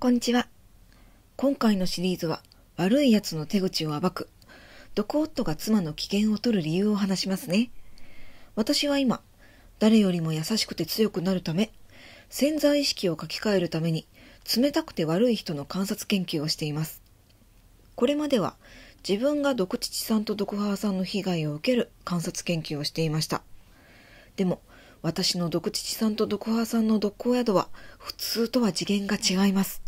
こんにちは。今回のシリーズは悪い奴の手口を暴く、毒夫が妻の機嫌を取る理由を話しますね。私は今、誰よりも優しくて強くなるため、潜在意識を書き換えるために、冷たくて悪い人の観察研究をしています。これまでは、自分が毒父さんと毒母さんの被害を受ける観察研究をしていました。でも、私の毒父さんと毒母さんの毒親宿は、普通とは次元が違います。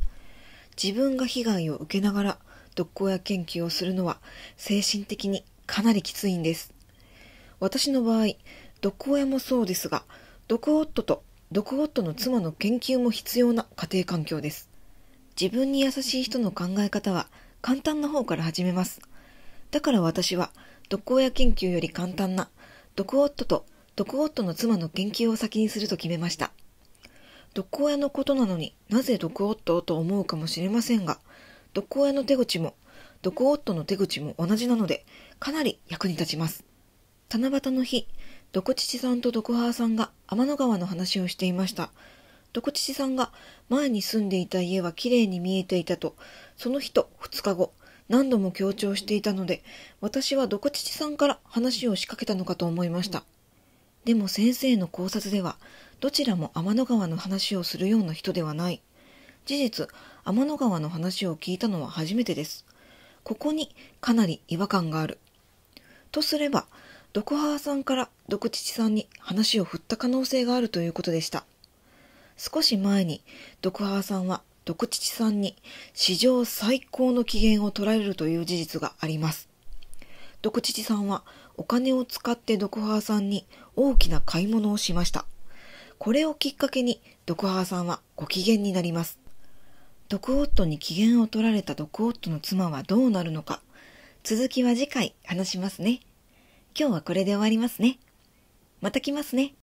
自分が被害を受けながら毒親研究をするのは精神的にかなりきついんです。私の場合、毒親もそうですが、毒夫と毒夫の妻の研究も必要な家庭環境です。自分に優しい人の考え方は簡単な方から始めます。だから私は毒親研究より簡単な毒夫と毒夫の妻の研究を先にすると決めました。毒親のことなのになぜ毒夫と思うかもしれませんが、毒親の手口も毒夫の手口も同じなので、かなり役に立ちます。七夕の日、毒父さんと毒母さんが天の川の話をしていました。毒父さんが前に住んでいた家は綺麗に見えていたと、その日と2日後、何度も強調していたので、私は毒父さんから話を仕掛けたのかと思いました。でも先生の考察では、どちらも天の川の話をするような人ではない。事実、天の川の話を聞いたのは初めてです。ここにかなり違和感がある。とすれば、毒母さんから毒父さんに話を振った可能性があるということでした。少し前に、毒母さんは毒父さんに史上最高の機嫌を取られるという事実があります。独父さんはお金を使って毒ーさんに大きな買い物をしました。これをきっかけに毒ーさんはご機嫌になります。毒夫に機嫌を取られた毒夫の妻はどうなるのか、続きは次回話しますね。今日はこれで終わりますね。また来ますね。